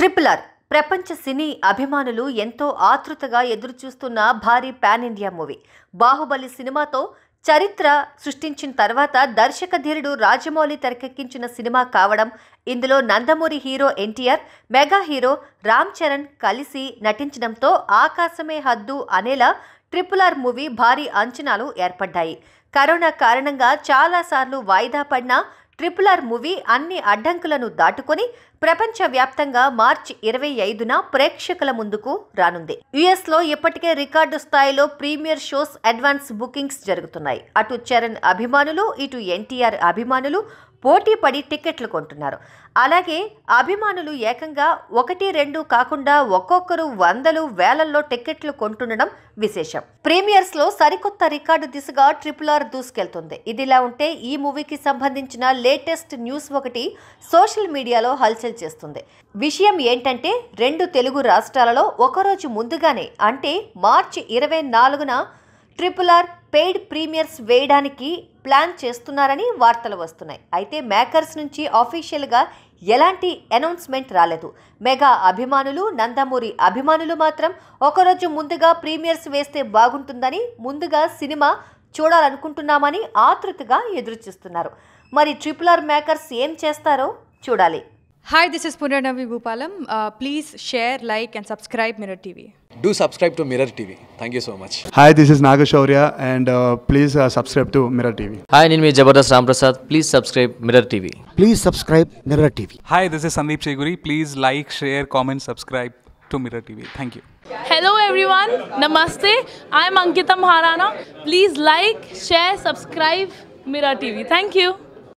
Triple R ప్రపంచ సినీ అభిమానులు ఎంతో ఆతృతగా ఎదురుచూస్తున్న భారీ పాన్ ఇండియా మూవీ బాహుబలి సినిమాతో చరిత్ర సృష్టించిన తర్వాత దర్శకధీరుడు రాజమౌళి తెరకెక్కించిన సినిమా కావడం ఇందులో Nandamuri hero NTR mega hero Ram Charan కలిసి నటించడంతో ఆకాశమే హద్దు అనేలా ట్రిపుల్ ఆర్ మూవీ భారీ అంచనాలు ఏర్పడ్డాయి కరోనా కారణంగా చాలాసార్లు వాయిదా పడిన ట్రిపుల్ ఆర్ మూవీ అన్ని అడ్డంకులను దాటుకొని ప్రపంచవ్యాప్తంగా మార్చి ఇరవై ఐదున ప్రేక్షకుల ముందుకు రానుంది లో ఇప్పటికే రికార్డు స్థాయిలో ప్రీమియర్ షోస్ అడ్వాన్స్ బుకింగ్స్ జరుగుతున్నాయి అటు చరణ్ అభిమానులు ఇటు ఎన్టీఆర్ అభిమానులు పోటీ పడి టిక్కెట్లు కొంటున్నారు అలాగే అభిమానులు ఏకంగా ఒకటి రెండు కాకుండా ఒక్కొక్కరు వందలు వేలల్లో టిక్కెట్లు కొంటుండడం విశేషం ప్రీమియర్స్ లో సరికొత్త రికార్డు దిశగా ట్రిపుల్ ఆర్ దూసుకెళ్తుంది ఇదిలా ఉంటే ఈ మూవీకి సంబంధించిన లేటెస్ట్ న్యూస్ ఒకటి సోషల్ మీడియాలో హల్చల్ చేస్తుంది విషయం ఏంటంటే రెండు తెలుగు రాష్ట్రాలలో ఒకరోజు ముందుగానే అంటే మార్చి ఇరవై నాలుగున ట్రిపుల్ ఆర్ పెయిడ్ ప్రీమియర్స్ వేయడానికి ప్లాన్ చేస్తున్నారని వార్తలు వస్తున్నాయి అయితే మేకర్స్ నుంచి ఆఫీషియల్గా ఎలాంటి అనౌన్స్మెంట్ రాలేదు మెగా అభిమానులు నందమూరి అభిమానులు మాత్రం ఒకరోజు ముందుగా ప్రీమియర్స్ వేస్తే బాగుంటుందని ముందుగా సినిమా చూడాలనుకుంటున్నామని ఆతృతగా ఎదురుచూస్తున్నారు మరి ట్రిపుల్ ఆర్ మేకర్స్ ఏం చేస్తారో చూడాలి hi this is Punarnavi Bhupalam please share like and subscribe మినర్ TV do subscribe to Mirror TV. Thank you so much. Hi, this is nagashaurya and uh, please uh, subscribe to Mirror TV. Hi, Ninmi Jabardast Ramprasad. Please subscribe Mirror TV. Please subscribe Mirror TV. Hi, this is Sandeep Cheguri. Please like, share, comment, subscribe to Mirror TV. Thank you. Hello everyone. Namaste. i am Ankita Maharana. Please like, share, subscribe Mirror TV. Thank you.